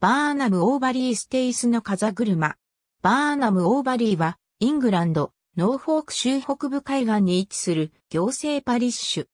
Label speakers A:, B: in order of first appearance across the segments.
A: バーナム・オーバリー・ステイスの風車。バーナム・オーバリーは、イングランド、ノーフォーク州北部海岸に位置する行政パリッシュ。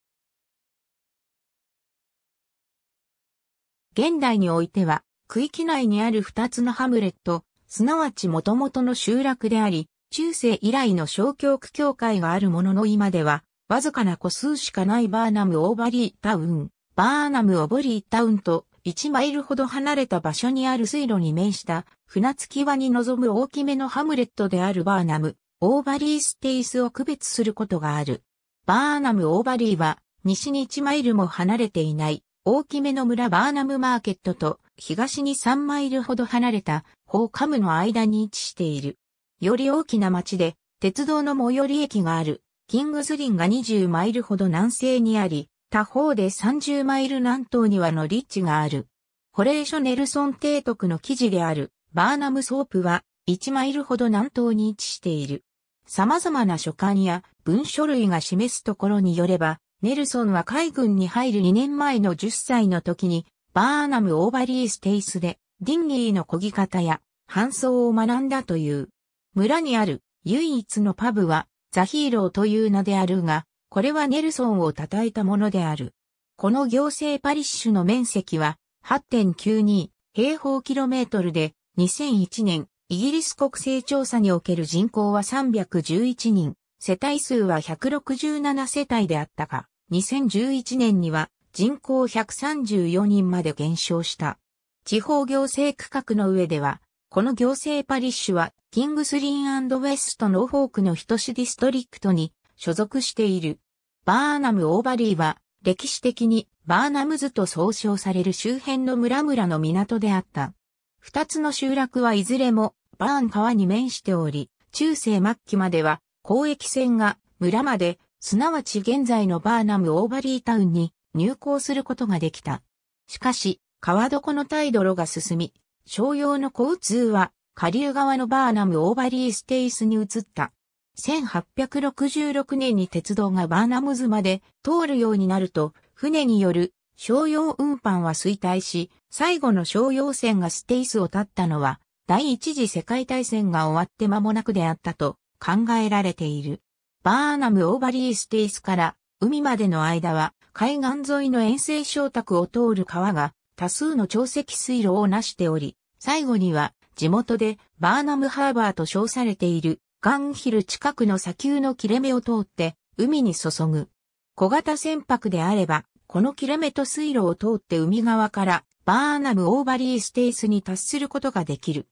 A: 現代においては、区域内にある二つのハムレット、すなわち元々の集落であり、中世以来の小教区教会があるものの今では、わずかな個数しかないバーナム・オーバリー・タウン、バーナム・オボリー・タウンと1マイルほど離れた場所にある水路に面した船着き場に臨む大きめのハムレットであるバーナム、オーバリーステイスを区別することがある。バーナム・オーバリーは西に1マイルも離れていない大きめの村バーナムマーケットと東に3マイルほど離れたホーカムの間に位置している。より大きな町で鉄道の最寄り駅があるキングズリンが20マイルほど南西にあり、他方で30マイル南東にはのッチがある。ホレーショ・ネルソン提督の記事であるバーナム・ソープは1マイルほど南東に位置している。様々な書簡や文書類が示すところによれば、ネルソンは海軍に入る2年前の10歳の時に、バーナム・オーバリー・ステイスで、ディンギーの漕ぎ方や、搬送を学んだという。村にある唯一のパブは、ザヒーローという名であるが、これはネルソンを称えたものである。この行政パリッシュの面積は8.92平方キロメートルで2001年イギリス国勢調査における人口は311人、世帯数は167世帯であったが、2011年には人口134人まで減少した。地方行政区画の上では、この行政パリッシュは、キングスリンウェストノーフォークのヒトディストリクトに所属している。バーナム・オーバリーは、歴史的にバーナムズと総称される周辺の村々の港であった。二つの集落はいずれもバーン川に面しており、中世末期までは交易船が村まで、すなわち現在のバーナム・オーバリータウンに入港することができた。しかし、川床の度路が進み、商用の交通は下流側のバーナム・オーバリーステイスに移った。1866年に鉄道がバーナムズまで通るようになると、船による商用運搬は衰退し、最後の商用船がステイスを立ったのは、第一次世界大戦が終わって間もなくであったと考えられている。バーナム・オーバリー・ステイスから海までの間は、海岸沿いの遠征小宅を通る川が多数の潮汐水路をなしており、最後には地元でバーナムハーバーと称されているガンヒル近くの砂丘の切れ目を通って海に注ぐ。小型船舶であれば、この切れ目と水路を通って海側からバーナム・オーバリー・ステイスに達することができる。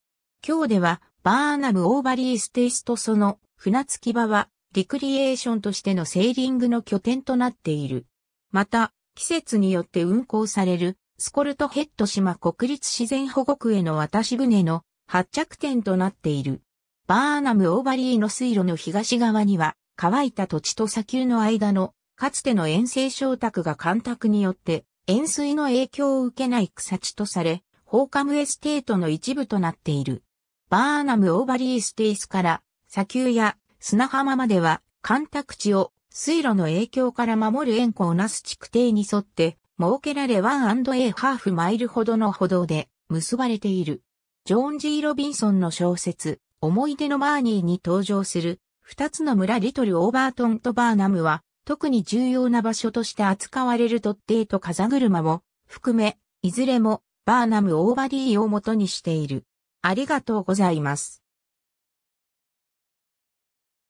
A: 今日ではバーナム・オーバリー・ステイスとその船着き場はリクリエーションとしてのセーリングの拠点となっている。また、季節によって運航されるスコルトヘッド島国立自然保護区への渡し船の発着点となっている。バーナム・オーバリーの水路の東側には、乾いた土地と砂丘の間の、かつての遠征昇宅が干拓によって、塩水の影響を受けない草地とされ、ホーカムエステートの一部となっている。バーナム・オーバリーステイスから、砂丘や砂浜までは、干拓地を水路の影響から守る円弧をなす地区定に沿って、設けられ 1&A ハーフマイルほどの歩道で結ばれている。ジョーン・ジー・ロビンソンの小説、思い出のバーニーに登場する、二つの村リトル・オーバートンとバーナムは、特に重要な場所として扱われるトッテイと風車も、含め、いずれも、バーナム・オーバディーを元にしている。ありがとうございます。